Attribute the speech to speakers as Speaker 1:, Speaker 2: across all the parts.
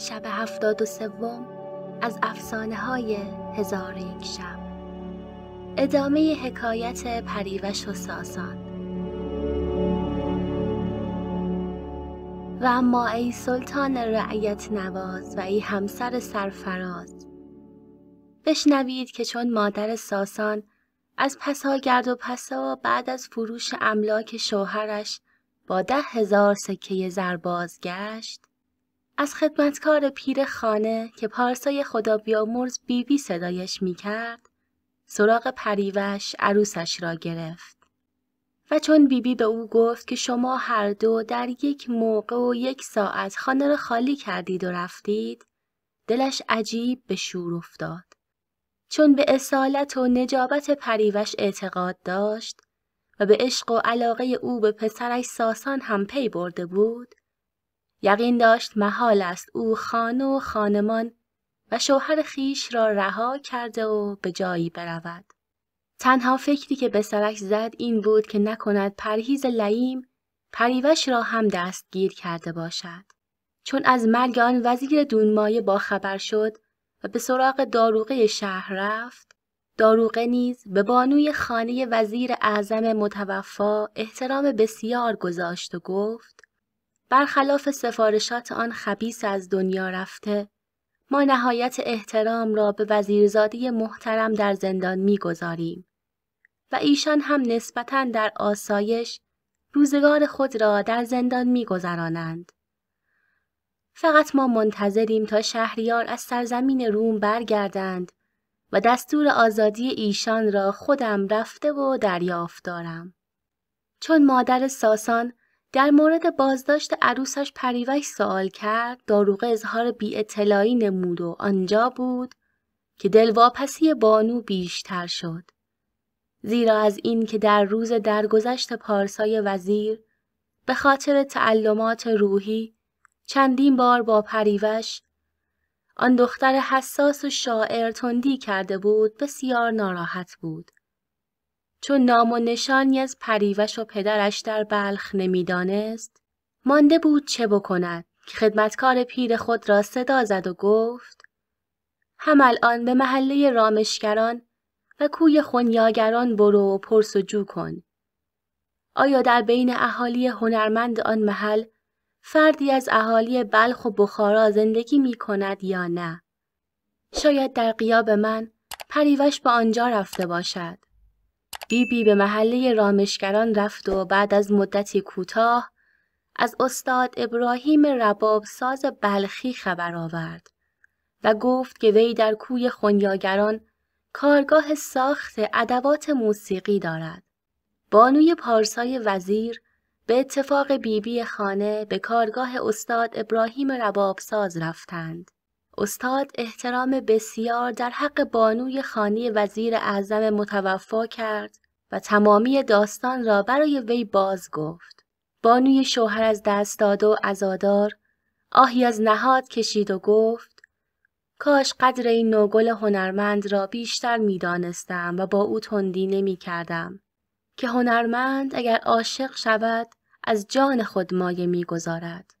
Speaker 1: شب هفتاد و سوم از افسانه های هزار یک شب ادامه حکایت پریوش و ساسان و اما ای سلطان رعیت نواز و ای همسر سرفراز بشنوید که چون مادر ساسان از پسا گرد و پسا بعد از فروش املاک شوهرش با ده هزار سکه زر گشت از خدمتکار پیر خانه که پارسای خدا بیامرز بیبی بی صدایش می کرد، سراغ پریوش عروسش را گرفت. و چون بیبی بی به او گفت که شما هر دو در یک موقع و یک ساعت خانه را خالی کردید و رفتید، دلش عجیب به شور افتاد. چون به اصالت و نجابت پریوش اعتقاد داشت و به عشق و علاقه او به پسرش ساسان هم پی برده بود، یقین داشت محال است او خانه و خانمان و شوهر خیش را رها کرده و به جایی برود. تنها فکری که به سرک زد این بود که نکند پرهیز لعیم پریوش را هم دستگیر کرده باشد. چون از مرگ آن وزیر دونمایه باخبر شد و به سراغ داروغه شهر رفت، داروغه نیز به بانوی خانه وزیر اعظم متوفا احترام بسیار گذاشت و گفت برخلاف سفارشات آن خبیس از دنیا رفته ما نهایت احترام را به وزیرزادی محترم در زندان میگذاریم و ایشان هم نسبتا در آسایش روزگار خود را در زندان میگذرانند فقط ما منتظریم تا شهریار از سرزمین روم برگردند و دستور آزادی ایشان را خودم رفته و دریافت دارم چون مادر ساسان در مورد بازداشت عروسش پریوش سوال کرد داروغه اظهار بی اطلاعی نمود و آنجا بود که دلواپسی بانو بیشتر شد زیرا از این که در روز درگذشت پارسای وزیر به خاطر تعلمات روحی چندین بار با پریوش آن دختر حساس و شاعر تندی کرده بود بسیار ناراحت بود چون نام و نشانی از پریوش و پدرش در بلخ نمیدانست مانده بود چه بکند که خدمتکار پیر خود را صدا زد و گفت هم الان به محله رامشگران و کوی خونیاگران برو و پرس و جو کن آیا در بین اهالی هنرمند آن محل فردی از اهالی بلخ و بخارا زندگی می کند یا نه شاید در قیاب من پریوش به آنجا رفته باشد بیبی به محله رامشگران رفت و بعد از مدتی کوتاه از استاد ابراهیم ربابساز بلخی خبر آورد و گفت که وی در کوی خونیاگران کارگاه ساخت ادوات موسیقی دارد. بانوی پارسای وزیر به اتفاق بیبی خانه به کارگاه استاد ابراهیم ربابساز رفتند. استاد احترام بسیار در حق بانوی خانی وزیر اعظم متوفا کرد و تمامی داستان را برای وی باز گفت. بانوی شوهر از دست داده و ازادار آهی از نهاد کشید و گفت کاش قدر این نوگل هنرمند را بیشتر می دانستم و با او تندی نمی کردم. که هنرمند اگر عاشق شود از جان خود مایه می گذارد.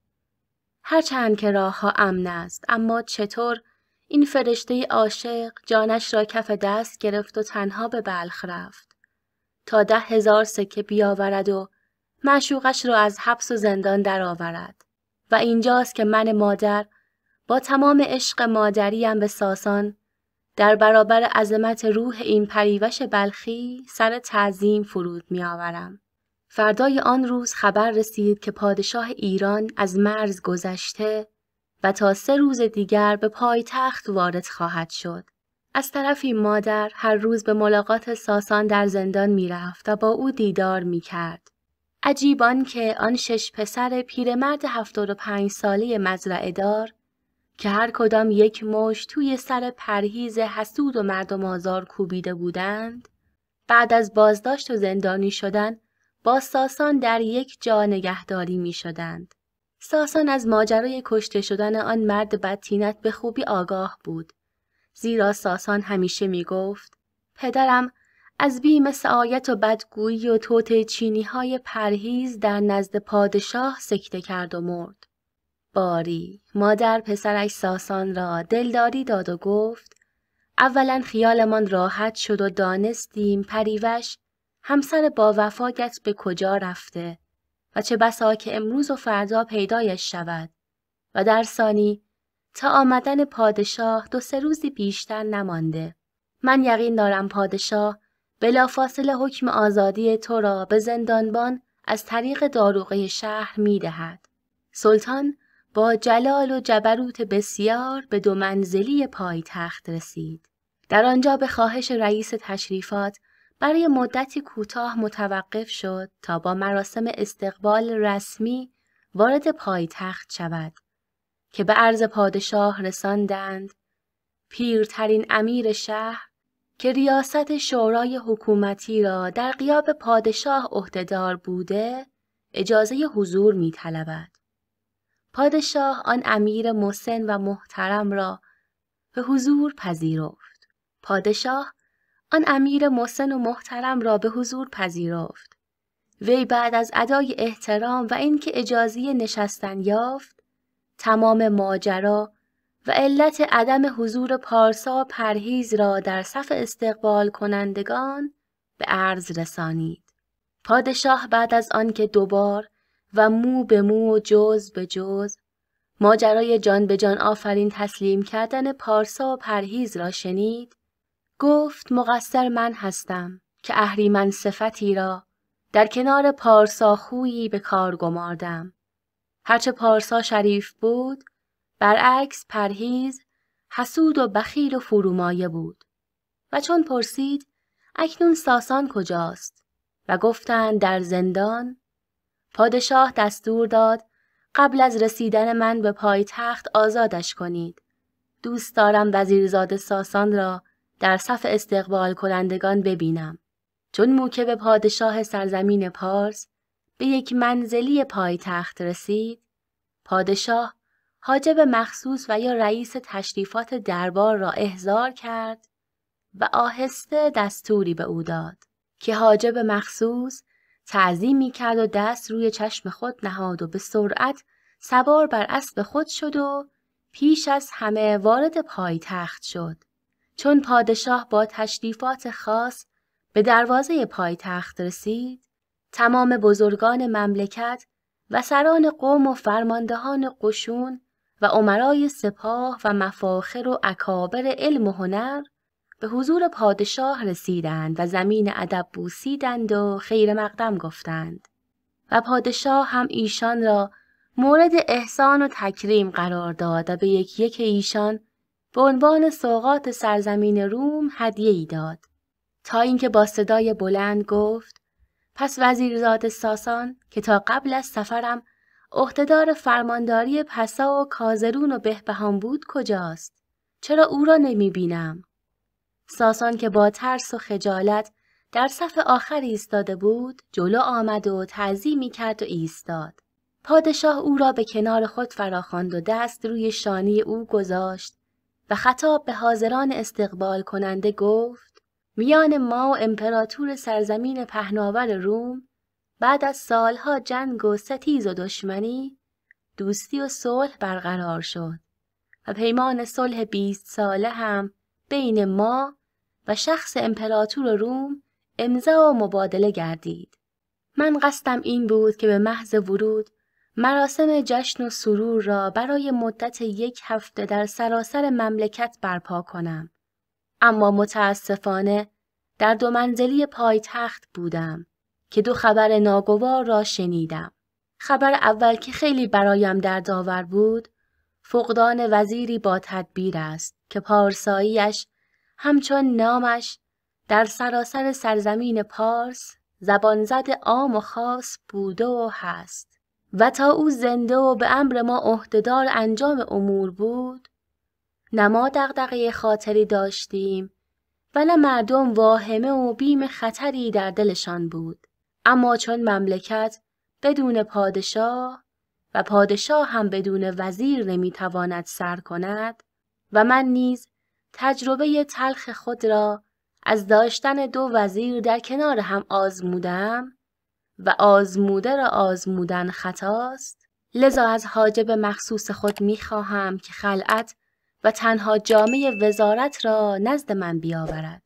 Speaker 1: هرچند که راهها امن است اما چطور این فرشته عاشق جانش را کف دست گرفت و تنها به بلخ رفت تا ده هزار سکه بیاورد و معشوقش را از حبس و زندان درآورد و اینجاست که من مادر با تمام عشق مادریم به ساسان در برابر عظمت روح این پریوش بلخی سر تعظیم فرود می آورم. فردای آن روز خبر رسید که پادشاه ایران از مرز گذشته و تا سه روز دیگر به پایتخت وارد خواهد شد. از طرفی مادر هر روز به ملاقات ساسان در زندان می رفت و با او دیدار می کرد. عجیبان که آن شش پسر پیرمرد 75 ساله مزرعه دار که هر کدام یک مش توی سر پرهیز حسود و مردم آزار کوبیده بودند بعد از بازداشت و زندانی شدن با ساسان در یک جا نگهداری می شدند. ساسان از ماجرای کشته شدن آن مرد بدتینت به خوبی آگاه بود. زیرا ساسان همیشه می گفت پدرم از بیم سعایت و بدگویی و توت چینی های پرهیز در نزد پادشاه سکته کرد و مرد. باری مادر پسرش ساسان را دلداری داد و گفت اولا خیالمان راحت شد و دانستیم پریوش همسر با وفاگت به کجا رفته و چه بسا که امروز و فردا پیدایش شود و در ثانی تا آمدن پادشاه دو سه روزی بیشتر نمانده من یقین دارم پادشاه بلافاصله حکم آزادی تو را به زندانبان از طریق داروغه شهر می دهد. سلطان با جلال و جبروت بسیار به دو منزلی پایتخت رسید. در آنجا به خواهش رئیس تشریفات برای مدتی کوتاه متوقف شد تا با مراسم استقبال رسمی وارد پایتخت شود که به عرض پادشاه رساندند پیرترین امیر شهر که ریاست شورای حکومتی را در قیاب پادشاه عهدهدار بوده اجازه حضور می طلبد. پادشاه آن امیر مسن و محترم را به حضور پذیرفت. پادشاه آن امیر محسن و محترم را به حضور پذیرفت. وی بعد از ادای احترام و اینکه اجازه نشستن یافت، تمام ماجرا و علت عدم حضور پارسا پرهیز را در صف استقبال کنندگان به عرض رسانید. پادشاه بعد از آنکه دوبار و مو به مو و جز به جز ماجرای جان به جان آفرین تسلیم کردن پارسا و پرهیز را شنید گفت مقصر من هستم که اهریمن صفتی را در کنار پارسا خویی به کار گماردم. هرچه پارسا شریف بود، برعکس پرهیز، حسود و بخیل و فرومایه بود. و چون پرسید، اکنون ساسان کجاست؟ و گفتند در زندان، پادشاه دستور داد قبل از رسیدن من به پایتخت آزادش کنید. دوست دارم وزیرزاده ساسان را در صف استقبال کنندگان ببینم چون موکب پادشاه سرزمین پارس به یک منزلی پایتخت رسید پادشاه حاجب مخصوص و یا رئیس تشریفات دربار را احضار کرد و آهسته دستوری به او داد که حاجب مخصوص می کرد و دست روی چشم خود نهاد و به سرعت سوار بر اسب خود شد و پیش از همه وارد پایتخت شد چون پادشاه با تشریفات خاص به دروازه پایتخت رسید تمام بزرگان مملکت و سران قوم و فرماندهان قشون و عمرای سپاه و مفاخر و اکابر علم و هنر به حضور پادشاه رسیدند و زمین ادب بوسیدند و خیر مقدم گفتند و پادشاه هم ایشان را مورد احسان و تکریم قرار داد و به یک یک ایشان به عنوان سوقات سرزمین روم هدیه ای داد تا اینکه با صدای بلند گفت پس وزیرزاد ساسان که تا قبل از سفرم عهدهدار فرمانداری پسا و کازرون و بهبهان بود کجاست چرا او را نمی بینم؟ ساسان که با ترس و خجالت در صف آخر ایستاده بود جلو آمد و می کرد و ایستاد پادشاه او را به کنار خود فراخواند و دست روی شانی او گذاشت و خطاب به حاضران استقبال کننده گفت میان ما و امپراتور سرزمین پهناور روم بعد از سالها جنگ و ستیز و دشمنی دوستی و صلح برقرار شد و پیمان صلح بیست ساله هم بین ما و شخص امپراتور روم امضا و مبادله گردید. من قصدم این بود که به محض ورود مراسم جشن و سرور را برای مدت یک هفته در سراسر مملکت برپا کنم. اما متاسفانه در دو منزلی پایتخت بودم که دو خبر ناگوار را شنیدم. خبر اول که خیلی برایم دردآور بود، فقدان وزیری با تدبیر است که پارساییش همچون نامش در سراسر سرزمین پارس زبانزد عام و خاص بوده و هست. و تا او زنده و به امر ما عهدهدار انجام امور بود نه ما دغدغه خاطری داشتیم و نه مردم واهمه و بیم خطری در دلشان بود اما چون مملکت بدون پادشاه و پادشاه هم بدون وزیر نمیتواند سر کند و من نیز تجربه تلخ خود را از داشتن دو وزیر در کنار هم آزمودم و آزموده را آزمودن خطاست لذا از حاجب مخصوص خود میخواهم که خلعت و تنها جامعه وزارت را نزد من بیاورد.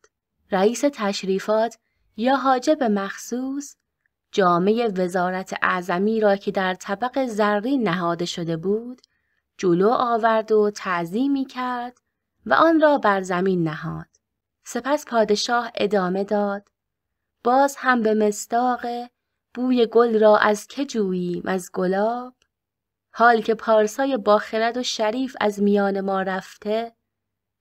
Speaker 1: رئیس تشریفات یا حاجب مخصوص جامعه وزارت اعظمی را که در طبق زرین نهاده شده بود جلو آورد و تعظیمی کرد و آن را بر زمین نهاد. سپس پادشاه ادامه داد باز هم به مستاقه بوی گل را از که جوییم از گلاب حال که پارسای باخرد و شریف از میان ما رفته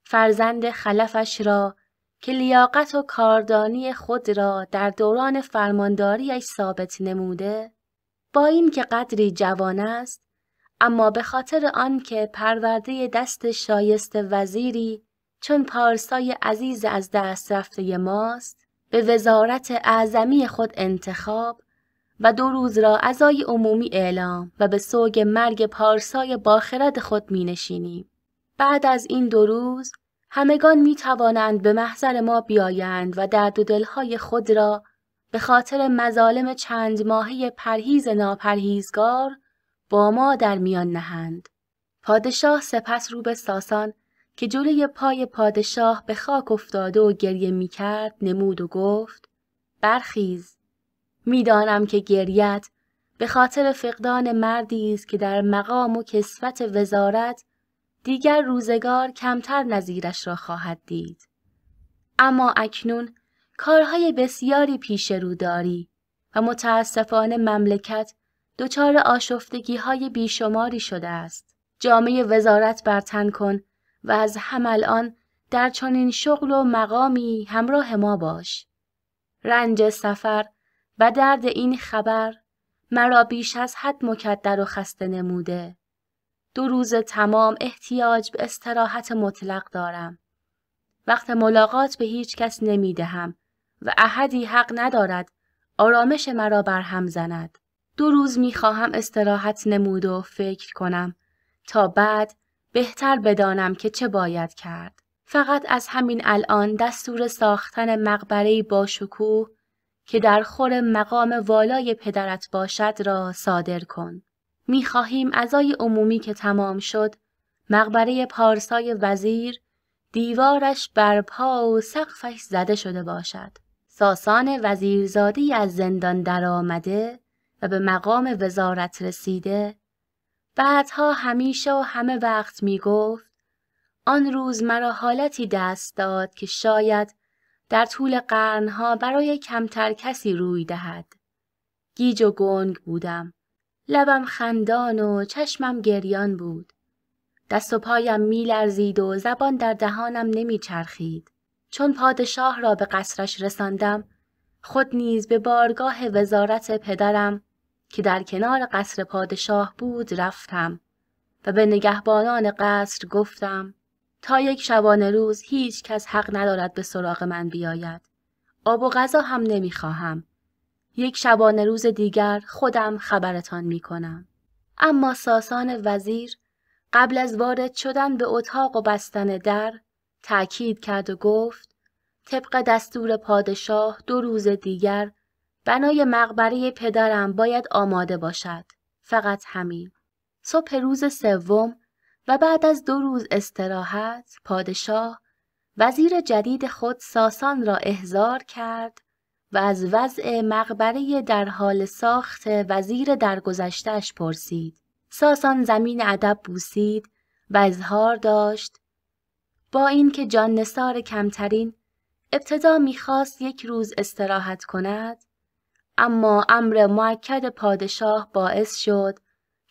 Speaker 1: فرزند خلفش را که لیاقت و کاردانی خود را در دوران فرمانداریش ثابت نموده با این که قدری جوان است اما به خاطر آنکه پرورده دست شایست وزیری چون پارسای عزیز از دست رفته ماست به وزارت اعظمی خود انتخاب و دو روز را ازای عمومی اعلام و به سوگ مرگ پارسای باخرد خود می نشینیم. بعد از این دو روز همگان می توانند به محضر ما بیایند و درد و دلهای خود را به خاطر مظالم چند ماهی پرهیز ناپرهیزگار با ما در میان نهند. پادشاه سپس رو به ساسان که جلوی پای پادشاه به خاک افتاده و گریه می کرد نمود و گفت برخیز میدانم که گریت به خاطر فقدان مردی است که در مقام و کسفت وزارت دیگر روزگار کمتر نظیرش را خواهد دید اما اکنون کارهای بسیاری پیش رو داری و متاسفانه مملکت دچار آشفتگی های بیشماری شده است جامعه وزارت برتن کن و از هم در چنین شغل و مقامی همراه ما باش رنج سفر و درد این خبر مرا بیش از حد مکدر و خسته نموده. دو روز تمام احتیاج به استراحت مطلق دارم. وقت ملاقات به هیچ کس نمی دهم و احدی حق ندارد آرامش مرا برهم زند. دو روز می خواهم استراحت نمود و فکر کنم تا بعد بهتر بدانم که چه باید کرد. فقط از همین الان دستور ساختن مقبره با شکوه که در خور مقام والای پدرت باشد را صادر کن. می خواهیم ازای عمومی که تمام شد مقبره پارسای وزیر دیوارش بر پا و سقفش زده شده باشد. ساسان وزیرزادی از زندان درآمده و به مقام وزارت رسیده بعدها همیشه و همه وقت می گفت آن روز مرا حالتی دست داد که شاید در طول قرنها برای کمتر کسی روی دهد. گیج و گنگ بودم. لبم خندان و چشمم گریان بود. دست و پایم لرزید و زبان در دهانم چرخید. چون پادشاه را به قصرش رساندم، خود نیز به بارگاه وزارت پدرم که در کنار قصر پادشاه بود رفتم و به نگهبانان قصر گفتم تا یک شبانه روز هیچ کس حق ندارد به سراغ من بیاید. آب و غذا هم نمیخواهم. یک شبانه روز دیگر خودم خبرتان می کنم. اما ساسان وزیر قبل از وارد شدن به اتاق و بستن در تأکید کرد و گفت طبق دستور پادشاه دو روز دیگر بنای مقبره پدرم باید آماده باشد. فقط همین. صبح روز سوم و بعد از دو روز استراحت پادشاه وزیر جدید خود ساسان را احضار کرد و از وضع مقبره در حال ساخت وزیر گذشتش پرسید. ساسان زمین ادب بوسید و اظهار داشت با اینکه جان نسار کمترین ابتدا میخواست یک روز استراحت کند اما امر معکد پادشاه باعث شد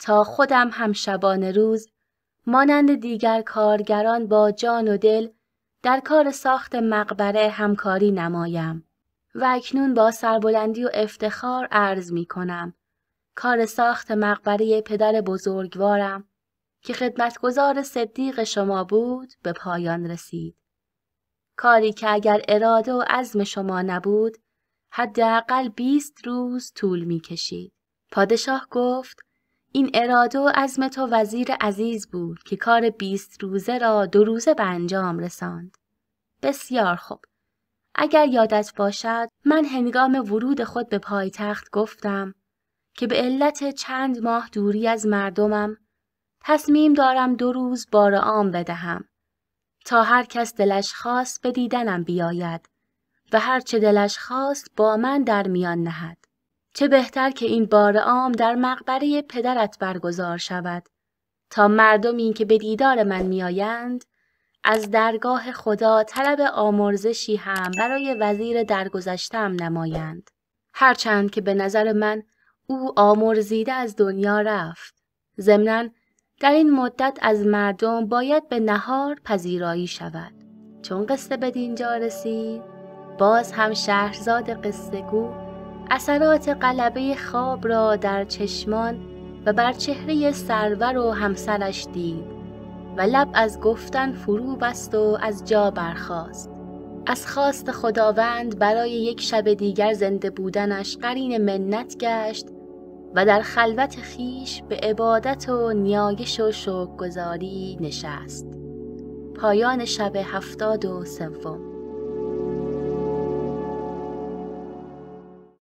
Speaker 1: تا خودم هم شبانه روز مانند دیگر کارگران با جان و دل در کار ساخت مقبره همکاری نمایم و اکنون با سربلندی و افتخار عرض می کنم کار ساخت مقبره پدر بزرگوارم که خدمتگزار صدیق شما بود به پایان رسید. کاری که اگر اراده و عزم شما نبود حداقل بیست روز طول می کشید. پادشاه گفت این اراده و عزم تو وزیر عزیز بود که کار بیست روزه را دو روزه به انجام رساند. بسیار خوب. اگر یادت باشد من هنگام ورود خود به پایتخت گفتم که به علت چند ماه دوری از مردمم تصمیم دارم دو روز بار عام بدهم تا هر کس دلش خواست به دیدنم بیاید و هر چه دلش خواست با من در میان نهد. چه بهتر که این بار عام در مقبره پدرت برگزار شود تا مردمی که به دیدار من میآیند از درگاه خدا طلب آمرزشی هم برای وزیر درگذشتم نمایند هرچند که به نظر من او آمرزیده از دنیا رفت ضمنا در این مدت از مردم باید به نهار پذیرایی شود چون قصه به دینجا رسید باز هم شهرزاد قصه گو اثرات قلبه خواب را در چشمان و بر چهره سرور و همسرش دید و لب از گفتن فرو بست و از جا برخاست از خواست خداوند برای یک شب دیگر زنده بودنش قرین منت گشت و در خلوت خیش به عبادت و نیایش و گذاری نشست پایان شب هفتاد و سوم